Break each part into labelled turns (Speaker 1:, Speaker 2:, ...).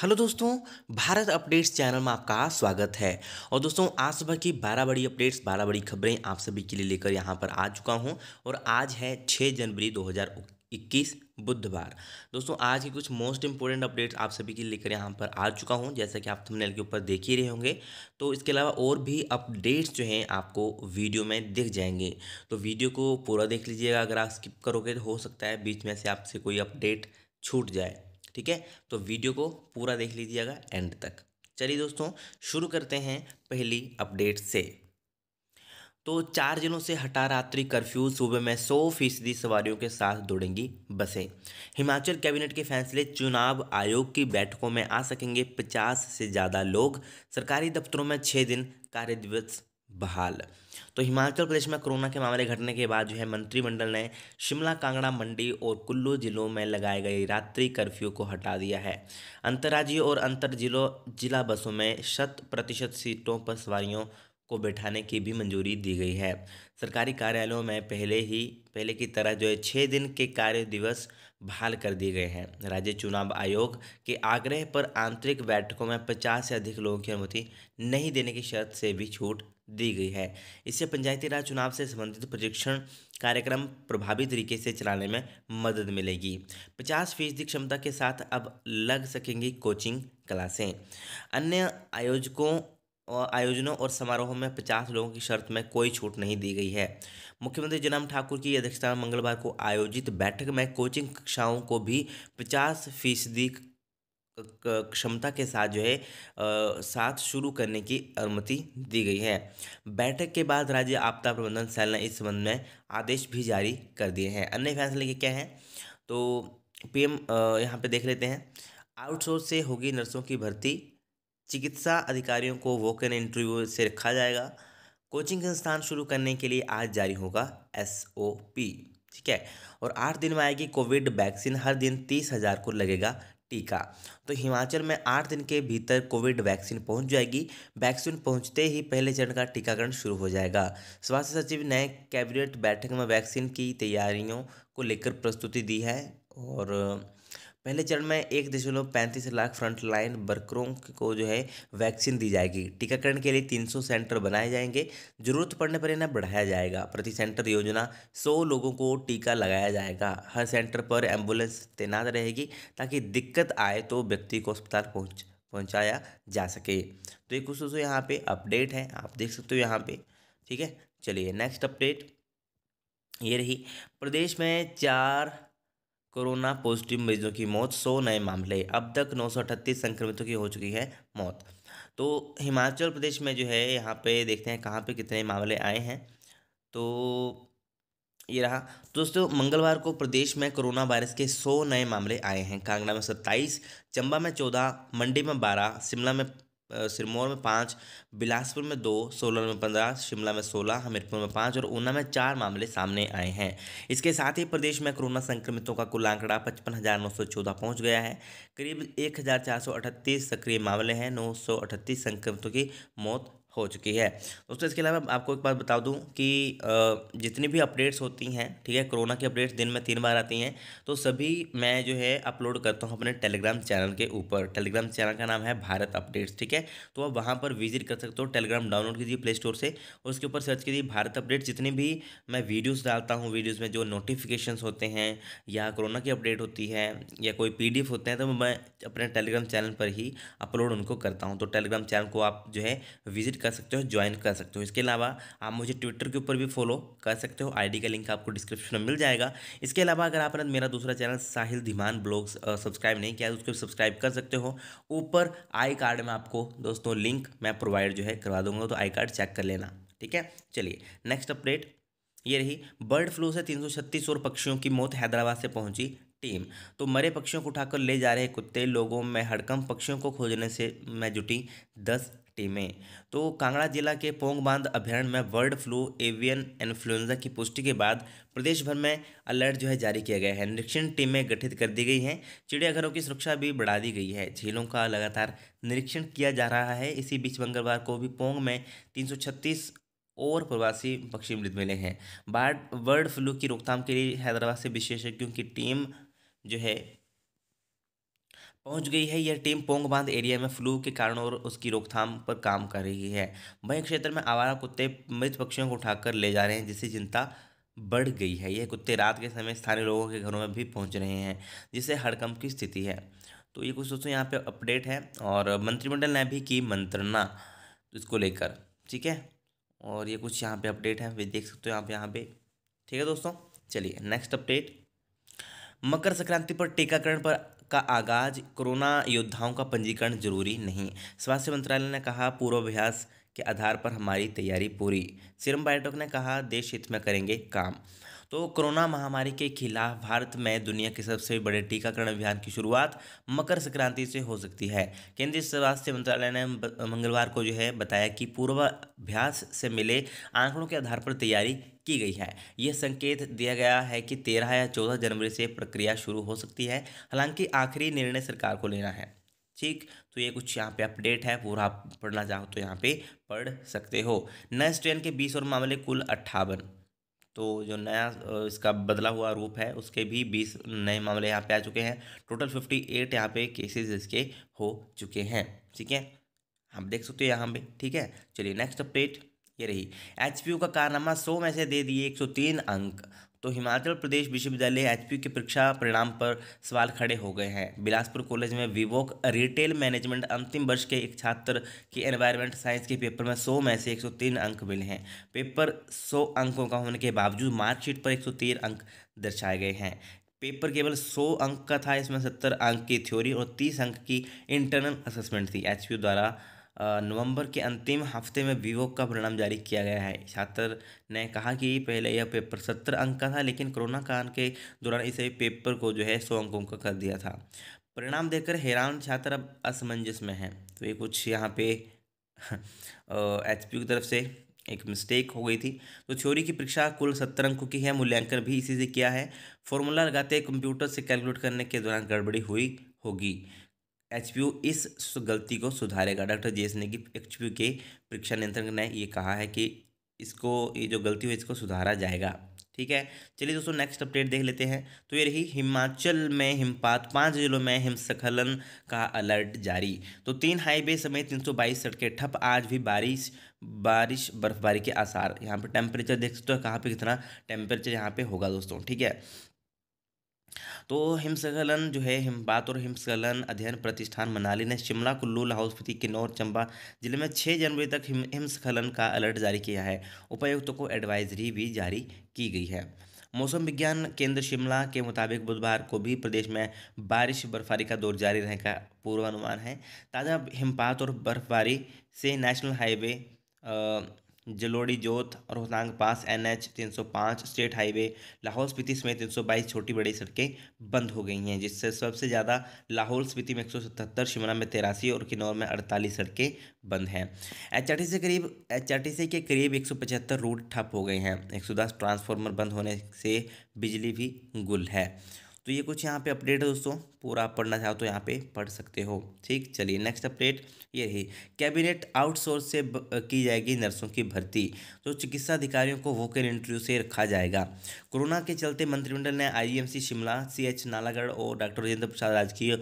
Speaker 1: hello दोस्तों Bharat updates channel में आपका स्वागत है और दोस्तों आज सुबह की 12 बड़ी अपडेट्स 12 बड़ी खबरें आप सभी के लिए लेकर यहाँ पर आ चुका हूँ और आज है 6 जनवरी 2021 बुधवार दोस्तों आज की कुछ मोस्ट इंपोर्टेंट अपडेट्स आप सभी के लेकर यहाँ पर आ चुका हूँ जैसा कि आप थमनेल के ऊपर देख ही रहे होंगे तो इसके अलावा और भी अपडेट्स जो हैं आपको वीडियो में दिख जाएंगे तो वीडियो को पूरा देख लीजिएगा अगर आप स्किप करोगे तो हो सकता है बीच में से आपसे कोई अपडेट छूट जाए ठीक है तो वीडियो को पूरा देख लीजिएगा एंड तक चलिए दोस्तों शुरू करते हैं पहली अपडेट से तो चार जिलों से हटा रात्रि कर्फ्यू सुबह में सौ फीसदी सवारियों के साथ दौड़ेंगी बसें हिमाचल कैबिनेट के फैसले चुनाव आयोग की बैठकों में आ सकेंगे पचास से ज़्यादा लोग सरकारी दफ्तरों में छः दिन कार्य दिवस बहाल तो हिमाचल प्रदेश में कोरोना के मामले घटने के बाद जो है मंत्रिमंडल ने शिमला कांगड़ा मंडी और कुल्लू जिलों में लगाए गए रात्रि कर्फ्यू को हटा दिया है अंतर्राज्यीय और अंतर जिलों जिला बसों में शत प्रतिशत सीटों पर सवारियों को बैठाने की भी मंजूरी दी गई है सरकारी कार्यालयों में पहले ही पहले की तरह जो है छः दिन के कार्य दिवस बहाल कर दिए गए हैं राज्य चुनाव आयोग के आग्रह पर आंतरिक बैठकों में पचास से अधिक लोगों की अनुमति नहीं देने की शर्त से भी छूट दी गई है इससे पंचायती राज चुनाव से संबंधित प्रशिक्षण कार्यक्रम प्रभावी तरीके से चलाने में मदद मिलेगी 50 फीसदी क्षमता के साथ अब लग सकेंगी कोचिंग क्लासें अन्य आयोजकों और आयोजनों और समारोहों में पचास लोगों की शर्त में कोई छूट नहीं दी गई है मुख्यमंत्री जयराम ठाकुर की अध्यक्षता में मंगलवार को आयोजित बैठक में कोचिंग कक्षाओं को भी पचास फीसदी क्षमता के साथ जो है साथ शुरू करने की अनुमति दी गई है बैठक के बाद राज्य आपदा प्रबंधन सेल ने इस संबंध में आदेश भी जारी कर दिए हैं अन्य फैसले के क्या हैं तो पीएम यहाँ पे देख लेते हैं आउटसोर्स से होगी नर्सों की भर्ती चिकित्सा अधिकारियों को वॉक इन इंटरव्यू से रखा जाएगा कोचिंग संस्थान शुरू करने के लिए आज जारी होगा एस ठीक है और आठ दिन में आएगी कोविड वैक्सीन हर दिन तीस हज़ार को लगेगा टीका तो हिमाचल में आठ दिन के भीतर कोविड वैक्सीन पहुंच जाएगी वैक्सीन पहुंचते ही पहले चरण का टीकाकरण शुरू हो जाएगा स्वास्थ्य सचिव ने कैबिनेट बैठक में वैक्सीन की तैयारियों को लेकर प्रस्तुति दी है और पहले चरण में एक दशमलव पैंतीस लाख फ्रंट लाइन वर्करों को जो है वैक्सीन दी जाएगी टीकाकरण के लिए 300 सेंटर बनाए जाएंगे जरूरत पड़ने पर इन्हें बढ़ाया जाएगा प्रति सेंटर योजना 100 लोगों को टीका लगाया जाएगा हर सेंटर पर एम्बुलेंस तैनात रहेगी ताकि दिक्कत आए तो व्यक्ति को अस्पताल पहुँच पहुँचाया जा सके तो ये कुछ दोस्तों यहाँ पर अपडेट है आप देख सकते हो यहाँ पर ठीक है चलिए नेक्स्ट अपडेट ये रही प्रदेश में चार कोरोना पॉजिटिव मरीजों की मौत सौ नए मामले अब तक नौ संक्रमितों की हो चुकी है मौत तो हिमाचल प्रदेश में जो है यहाँ पे देखते हैं कहाँ पे कितने मामले आए हैं तो ये रहा दोस्तों मंगलवार को प्रदेश में कोरोना वायरस के सौ नए मामले आए हैं कांगड़ा में सत्ताईस चंबा में चौदह मंडी में बारह शिमला में सिरमौर में पाँच बिलासपुर में दो सोलन में पंद्रह शिमला में सोलह हमीरपुर में पाँच और ऊना में चार मामले सामने आए हैं इसके साथ ही प्रदेश में कोरोना संक्रमितों का कुल आंकड़ा पचपन हज़ार नौ सौ चौदह पहुँच गया है करीब एक हज़ार चार सौ अठतीस सक्रिय मामले हैं नौ सौ अठतीस संक्रमितों की मौत हो चुकी है दोस्तों इसके अलावा आपको एक बात बता दूं कि जितनी भी अपडेट्स होती हैं ठीक है कोरोना की अपडेट्स दिन में तीन बार आती हैं तो सभी मैं जो है अपलोड करता हूं अपने टेलीग्राम चैनल के ऊपर टेलीग्राम चैनल का नाम है भारत अपडेट्स ठीक है तो आप वहाँ पर विजिट कर सकते हो टेलीग्राम डाउनलोड कीजिए प्ले स्टोर से और उसके ऊपर सर्च कीजिए भारत अपडेट्स जितनी भी मैं वीडियोज़ डालता हूँ वीडियोज़ में जो नोटिफिकेशन होते हैं या कोरोना की अपडेट होती है या कोई पी होते हैं तो मैं अपने टेलीग्राम चैनल पर ही अपलोड उनको करता हूँ तो टेलीग्राम चैनल को आप जो है विजिट कर सकते हो ज्वाइन कर सकते हो इसके अलावा आप मुझे ट्विटर के ऊपर भी फॉलो कर सकते हो आईडी का लिंक आपको डिस्क्रिप्शन में मिल जाएगा इसके अलावा अगर आपने मेरा दूसरा channel Sahil Dhiman blog subscribe नहीं किया तो उसको सब्सक्राइब कर सकते हो ऊपर आई कार्ड में आपको दोस्तों लिंक मैं प्रोवाइड जो है करवा दूंगा तो आई कार्ड चेक कर लेना ठीक है चलिए नेक्स्ट अपडेट ये रही बर्ड फ्लू से 336 और पक्षियों की मौत हैदराबाद से पहुंची टीम तो मरे पक्षियों को उठाकर ले जा रहे कुत्ते लोगों में हड़कम पक्षियों को खोजने से में जुटी दस टीमें तो कांगड़ा जिला के पोंग बांध अभ्यारण्य में बर्ड फ्लू एवियन इन्फ्लुएंजा की पुष्टि के बाद प्रदेश भर में अलर्ट जो है जारी किया गया है निरीक्षण टीमें गठित कर दी गई हैं चिड़ियाघरों की सुरक्षा भी बढ़ा दी गई है झीलों का लगातार निरीक्षण किया जा रहा है इसी बीच मंगलवार को भी पोंग में तीन और प्रवासी पक्षी मृत मिले हैं बर्ड बर्ड फ्लू की रोकथाम के लिए हैदराबाद से विशेषज्ञों की टीम जो है पहुंच गई है यह टीम पोंग बांध एरिया में फ्लू के कारण और उसकी रोकथाम पर काम कर रही है वहीं क्षेत्र में आवारा कुत्ते मृत पक्षियों को उठाकर ले जा रहे हैं जिससे चिंता बढ़ गई है यह कुत्ते रात के समय स्थानीय लोगों के घरों में भी पहुंच रहे हैं जिससे हड़कंप की स्थिति है तो ये कुछ दोस्तों यहाँ पे अपडेट है और मंत्रिमंडल ने भी की मंत्रणा तो इसको लेकर ठीक है और ये कुछ यहाँ पे अपडेट है वे देख सकते हो आप यहाँ पे ठीक है दोस्तों चलिए नेक्स्ट अपडेट मकर संक्रांति पर टीकाकरण पर का आगाज कोरोना योद्धाओं का पंजीकरण जरूरी नहीं स्वास्थ्य मंत्रालय ने कहा पूर्वाभ्यास के आधार पर हमारी तैयारी पूरी सिरम बायोटेक ने कहा देश हित में करेंगे काम तो कोरोना महामारी के खिलाफ भारत में दुनिया के सबसे बड़े टीकाकरण अभियान की शुरुआत मकर संक्रांति से हो सकती है केंद्रीय स्वास्थ्य मंत्रालय ने मंगलवार को जो है बताया कि पूर्वाभ्यास से मिले आंकड़ों के आधार पर तैयारी की गई है यह संकेत दिया गया है कि तेरह या चौदह जनवरी से प्रक्रिया शुरू हो सकती है हालांकि आखिरी निर्णय सरकार को लेना है ठीक तो ये कुछ यहाँ पे अपडेट है पूरा आप पढ़ना चाहो तो यहाँ पे पढ़ सकते हो नए स्ट्रेन के बीस और मामले कुल अट्ठावन तो जो नया इसका बदला हुआ रूप है उसके भी बीस नए मामले यहाँ पे आ चुके हैं टोटल फिफ्टी एट यहाँ पे केसेज इसके हो चुके हैं ठीक है आप देख सकते हो यहाँ पे ठीक है चलिए नेक्स्ट अपडेट ये रही एच का कारनामा सौ में से दे दिए एक सौ तीन अंक तो हिमाचल प्रदेश विश्वविद्यालय एचपी के परीक्षा परिणाम पर सवाल खड़े हो गए हैं बिलासपुर कॉलेज में विवोक रिटेल मैनेजमेंट अंतिम वर्ष के एक छात्र के एनवायरनमेंट साइंस के पेपर में 100 में से 103 अंक मिले हैं पेपर 100 अंकों का होने के बावजूद मार्कशीट पर 113 अंक दर्शाए गए हैं पेपर केवल 100 अंक का था इसमें सत्तर अंक की थ्योरी और तीस अंक की इंटरनल असेसमेंट थी एच द्वारा नवंबर के अंतिम हफ्ते में वीवो का परिणाम जारी किया गया है छात्र ने कहा कि पहले यह पेपर सत्तर अंक का था लेकिन कोरोना काल के दौरान इसे पेपर को जो है सौ अंकों का कर दिया था परिणाम देखकर हैरान छात्र अब असमंजस में हैं तो ये कुछ यहाँ पे एच की तरफ से एक मिस्टेक हो गई थी तो थ्योरी की परीक्षा कुल सत्तर अंकों की है मूल्यांकन भी इसी से किया है फॉर्मूला लगाते कंप्यूटर से कैलकुलेट करने के दौरान गड़बड़ी हुई होगी एच इस गलती को सुधारेगा डॉक्टर जेस ने कि एच के परीक्षा नियंत्रण ने ये कहा है कि इसको ये जो गलती हुई इसको सुधारा जाएगा ठीक है चलिए दोस्तों नेक्स्ट अपडेट देख लेते हैं तो ये रही हिमाचल में हिमपात पांच जिलों में हिमस्खलन का अलर्ट जारी तो तीन हाईवे समेत तीन सौ बाईस सड़कें ठप आज भी बारिश बारिश बर्फबारी के आसार यहाँ पे टेम्परेचर देख सकते हो कहाँ पे कितना टेम्परेचर यहाँ पे होगा दोस्तों ठीक है तो हिमस्खलन जो है हिमपात और हिमस्खलन अध्ययन प्रतिष्ठान मनाली ने शिमला कुल्लू लाहौल स्पीति किन्नौर चंबा जिले में 6 जनवरी तक हिम हिमस्खलन का अलर्ट जारी किया है उपायुक्तों को एडवाइजरी भी जारी की गई है मौसम विज्ञान केंद्र शिमला के मुताबिक बुधवार को भी प्रदेश में बारिश बर्फबारी का दौर जारी रहने का पूर्वानुमान है ताज़ा हिमपात और बर्फबारी से नेशनल हाईवे जलोड़ी जोत और होसांग पास एन एच तीन सौ पाँच स्टेट हाईवे लाहौल स्पीति समेत तीन सौ बाईस छोटी बड़ी सड़कें बंद हो गई हैं जिससे सबसे ज़्यादा लाहौल स्पीति में एक सौ सतहत्तर शिमला में तिरासी और किन्नौर में अड़तालीस सड़कें बंद हैं एच आर टी से करीब एच आर टी से के करीब एक सौ पचहत्तर रूट ठप हो गए हैं एक सौ दस ट्रांसफार्मर बंद होने से बिजली भी गुल है तो ये कुछ यहाँ पे अपडेट है दोस्तों पूरा आप पढ़ना चाहो तो यहाँ पे पढ़ सकते हो ठीक चलिए नेक्स्ट अपडेट ये रही कैबिनेट आउटसोर्स से की जाएगी नर्सों की भर्ती तो चिकित्सा अधिकारियों को वोकल इंटरव्यू से रखा जाएगा कोरोना के चलते मंत्रिमंडल ने IMC e Shimla CH Nalagarh और डॉक्टर राजेंद्र प्रसाद राजकीय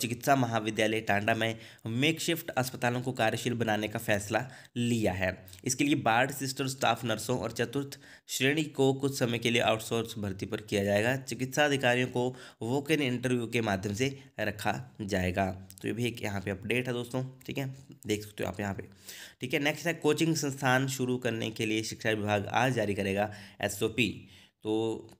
Speaker 1: चिकित्सा महाविद्यालय टांडा में मेकशिफ्ट अस्पतालों को कार्यशील बनाने का फैसला लिया है इसके लिए बाढ़ सिस्टर स्टाफ नर्सों और चतुर्थ श्रेणी को कुछ समय के लिए आउटसोर्स भर्ती पर किया जाएगा चिकित्सा अधिकारियों को वोक इन इंटरव्यू के माध्यम से रखा जाएगा तो ये भी एक यहाँ पे अपडेट है दोस्तों ठीक है देख सकते हो आप यहाँ पे ठीक है नेक्स्ट है कोचिंग संस्थान शुरू करने के लिए शिक्षा विभाग आज जारी करेगा पी तो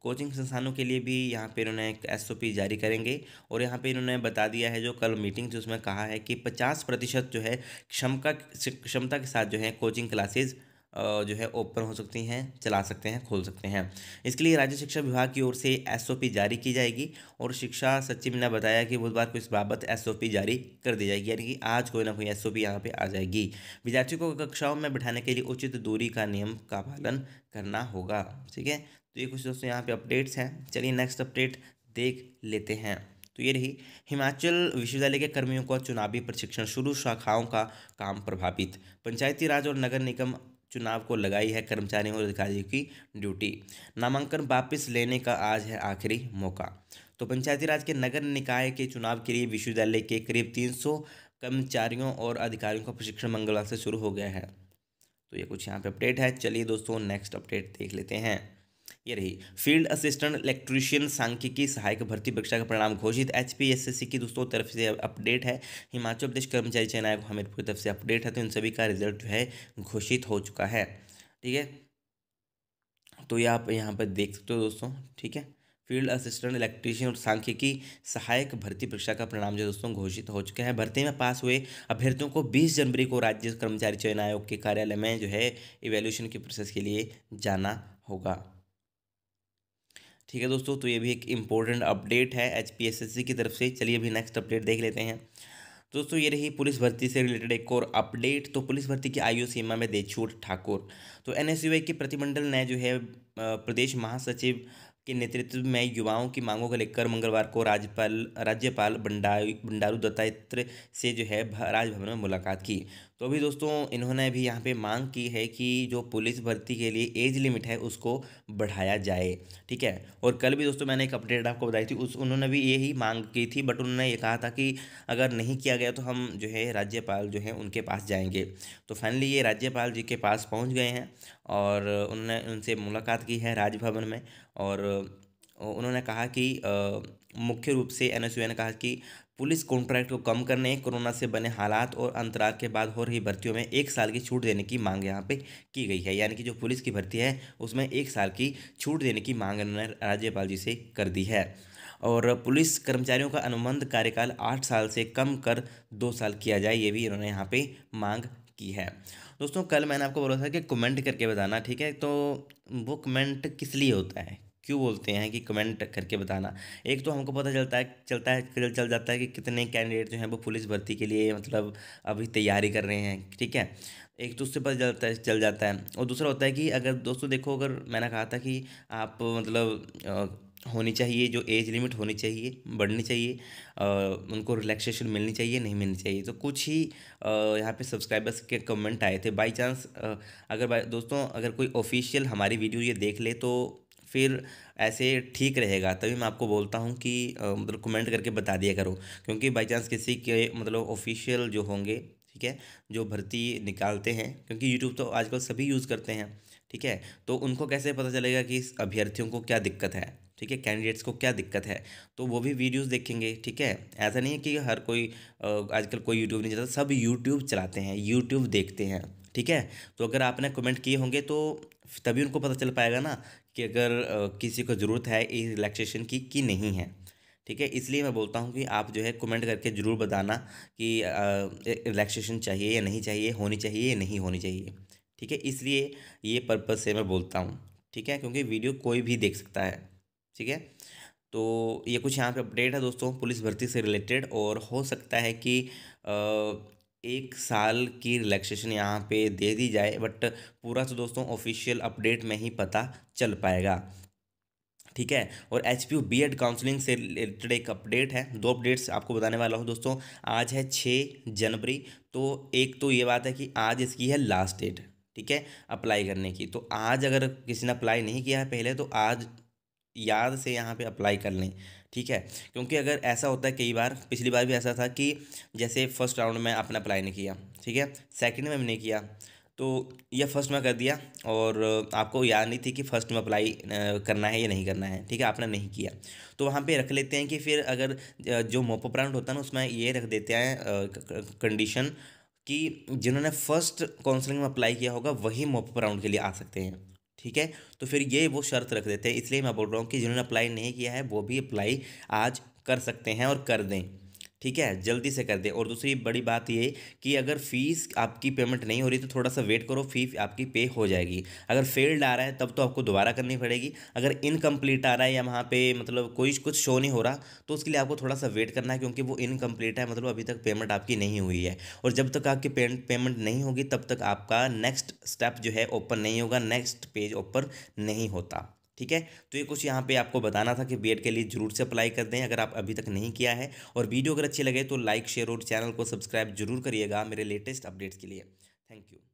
Speaker 1: कोचिंग संस्थानों के लिए भी यहाँ पे इन्होंने एक एसओपी जारी करेंगे और यहाँ पे इन्होंने बता दिया है जो कल मीटिंग थी उसमें कहा है कि पचास प्रतिशत जो है क्षमता क्षमता के साथ जो है कोचिंग क्लासेज़ जो है ओपन हो सकती हैं चला सकते हैं खोल सकते हैं इसके लिए राज्य शिक्षा विभाग की ओर से एसओपी जारी की जाएगी और शिक्षा सचिव ने बताया कि बुधवार को इस बाबत एसओपी जारी कर दी जाएगी यानी कि आज कोई ना कोई एसओपी यहाँ पर आ जाएगी विद्यार्थियों को कक्षाओं में बैठाने के लिए उचित दूरी का नियम का पालन करना होगा ठीक है तो ये कुछ दोस्तों यहाँ पे अपडेट्स हैं चलिए नेक्स्ट अपडेट देख लेते हैं तो ये रही हिमाचल विश्वविद्यालय के कर्मियों का चुनावी प्रशिक्षण शुरू शाखाओं का काम प्रभावित पंचायती राज और नगर निगम चुनाव को लगाई है कर्मचारियों और अधिकारियों की ड्यूटी नामांकन वापस लेने का आज है आखिरी मौका तो पंचायती राज के नगर निकाय के चुनाव के लिए विश्वविद्यालय के करीब तीन कर्मचारियों और अधिकारियों का प्रशिक्षण मंगलवार से शुरू हो गया है तो ये कुछ यहाँ पे अपडेट है चलिए दोस्तों नेक्स्ट अपडेट देख लेते हैं ये रही फील्ड असिस्टेंट इलेक्ट्रीशियन सांख्यिकी सहायक भर्ती परीक्षा का परिणाम घोषित एच की दोस्तों तरफ से अपडेट है हिमाचल प्रदेश कर्मचारी चयन आयोग हमीरपुर की तरफ से अपडेट है तो इन सभी का रिजल्ट जो है घोषित हो चुका है ठीक है तो ये आप यहाँ पर देख सकते हो दोस्तों ठीक है फील्ड असिस्टेंट इलेक्ट्रीशियन और सांख्यिकी सहायक भर्ती परीक्षा का परिणाम जो दोस्तों घोषित हो चुका है भर्ती में पास हुए अभ्यर्थियों को 20 जनवरी को राज्य कर्मचारी चयन आयोग के कार्यालय में जो है इवेल्यूशन की प्रोसेस के लिए जाना होगा ठीक है दोस्तों तो ये भी एक इम्पोर्टेंट अपडेट है एच की तरफ से चलिए अभी नेक्स्ट अपडेट देख लेते हैं दोस्तों ये रही पुलिस भर्ती से रिलेटेड एक और अपडेट तो पुलिस भर्ती की आयु सीमा में दे छूट ठाकुर तो एन के प्रतिमंडल ने जो है प्रदेश महासचिव के नेतृत्व में युवाओं की मांगों को लेकर मंगलवार को राज्यपाल राज्यपाल बंडारू बंडारू दत्तात्रेय से जो है राजभवन में मुलाकात की तो अभी दोस्तों इन्होंने भी यहाँ पे मांग की है कि जो पुलिस भर्ती के लिए एज लिमिट है उसको बढ़ाया जाए ठीक है और कल भी दोस्तों मैंने एक अपडेट आपको बताई थी उस उन्होंने भी यही मांग की थी बट उन्होंने ये कहा था कि अगर नहीं किया गया तो हम जो है राज्यपाल जो है उनके पास जाएंगे तो फाइनली ये राज्यपाल जी के पास पहुँच गए हैं और उन्होंने उनसे मुलाकात की है राजभवन में और उन्होंने कहा कि मुख्य रूप से एन ने कहा कि पुलिस कॉन्ट्रैक्ट को कम करने कोरोना से बने हालात और अंतराल के बाद हो रही भर्तियों में एक साल की छूट देने की मांग यहाँ पे की गई है यानी कि जो पुलिस की भर्ती है उसमें एक साल की छूट देने की मांग राज्यपाल जी से कर दी है और पुलिस कर्मचारियों का अनुबंध कार्यकाल आठ साल से कम कर दो साल किया जाए ये भी इन्होंने यहाँ पर मांग की है दोस्तों कल मैंने आपको बोला था कि कमेंट करके बताना ठीक है तो वो कमेंट किस लिए होता है क्यों बोलते हैं कि कमेंट करके बताना एक तो हमको पता चलता है चलता है चल जाता है कि कितने कैंडिडेट जो हैं वो पुलिस भर्ती के लिए मतलब अभी तैयारी कर रहे हैं ठीक है एक तो उससे पता चलता है चल जाता है और दूसरा होता है कि अगर दोस्तों देखो अगर मैंने कहा था कि आप मतलब होनी चाहिए जो एज लिमिट होनी चाहिए बढ़नी चाहिए आ, उनको रिलैक्सेशन मिलनी चाहिए नहीं मिलनी चाहिए तो कुछ ही यहाँ पे सब्सक्राइबर्स के कमेंट आए थे बाई चांस अगर दोस्तों अगर कोई ऑफिशियल हमारी वीडियो ये देख ले तो फिर ऐसे ठीक रहेगा तभी मैं आपको बोलता हूँ कि मतलब कमेंट करके बता दिया करो क्योंकि बाई चांस किसी के मतलब ऑफिशियल जो होंगे ठीक है जो भर्ती निकालते हैं क्योंकि यूट्यूब तो आजकल सभी यूज़ करते हैं ठीक है तो उनको कैसे पता चलेगा कि इस अभ्यर्थियों को क्या दिक्कत है ठीक है कैंडिडेट्स को क्या दिक्कत है तो वो भी वीडियोस देखेंगे ठीक है ऐसा नहीं है कि हर कोई आजकल कोई यूट्यूब नहीं चलाता सब यूट्यूब चलाते हैं यूट्यूब देखते हैं ठीक है तो अगर आपने कमेंट किए होंगे तो तभी उनको पता चल पाएगा ना कि अगर किसी को ज़रूरत है इस रिलैक्सेशन की कि नहीं है ठीक है इसलिए मैं बोलता हूँ कि आप जो है कमेंट करके ज़रूर बताना कि रिलैक्सेशन चाहिए या नहीं चाहिए होनी चाहिए या नहीं होनी चाहिए ठीक है इसलिए ये पर्पज़ से मैं बोलता हूँ ठीक है क्योंकि वीडियो कोई भी देख सकता है ठीक है तो ये कुछ यहाँ पे अपडेट है दोस्तों पुलिस भर्ती से रिलेटेड और हो सकता है कि आ, एक साल की रिलैक्सेशन यहाँ पे दे दी जाए बट पूरा तो दोस्तों ऑफिशियल अपडेट में ही पता चल पाएगा ठीक है और H P U B Ed counselling से रिलेटेड एक अपडेट है दो अपडेट्स आपको बताने वाला हूँ दोस्तों आज है छः जनवरी तो एक तो ये बात है कि आज इसकी है लास्ट डेट ठीक है अप्लाई करने की तो आज अगर किसी ने अप्लाई नहीं किया है पहले तो आज याद से यहाँ पे अप्लाई कर लें ठीक है क्योंकि अगर ऐसा होता है कई बार पिछली बार भी ऐसा था कि जैसे फर्स्ट राउंड में आपने अप्लाई नहीं किया ठीक है सेकेंड में हमने किया तो यह फर्स्ट में कर दिया और आपको याद नहीं थी कि फ़र्स्ट में अप्लाई करना है या नहीं करना है ठीक है आपने नहीं किया तो वहाँ पे रख लेते हैं कि फिर अगर जो मोपो राउंड होता है ना उसमें ये रख देते हैं कंडीशन कि जिन्होंने फर्स्ट काउंसलिंग में अप्लाई किया होगा वही मोपो राउंड के लिए आ सकते हैं ठीक है तो फिर ये वो शर्त रख देते हैं इसलिए मैं बोल रहा हूँ कि जिन्होंने अप्लाई नहीं किया है वो भी अप्लाई आज कर सकते हैं और कर दें ठीक है जल्दी से कर दे और दूसरी बड़ी बात ये कि अगर फ़ीस आपकी पेमेंट नहीं हो रही तो थोड़ा सा वेट करो फ़ीस आपकी पे हो जाएगी अगर फेल्ड आ रहा है तब तो आपको दोबारा करनी पड़ेगी अगर इनकम्प्लीट आ रहा है या वहाँ पे मतलब कोई कुछ शो नहीं हो रहा तो उसके लिए आपको थोड़ा सा वेट करना है क्योंकि वो इनकम्प्लीट है मतलब अभी तक पेमेंट आपकी नहीं हुई है और जब तक आपकी पेमेंट नहीं होगी तब तक आपका नेक्स्ट स्टेप जो है ओपन नहीं होगा नेक्स्ट पेज ओपन नहीं होता ठीक है तो ये कुछ यहाँ पे आपको बताना था कि बीएड के लिए जरूर से अप्लाई कर दें अगर आप अभी तक नहीं किया है और वीडियो अगर अच्छी लगे तो लाइक शेयर और चैनल को सब्सक्राइब जरूर करिएगा मेरे लेटेस्ट अपडेट्स के लिए थैंक यू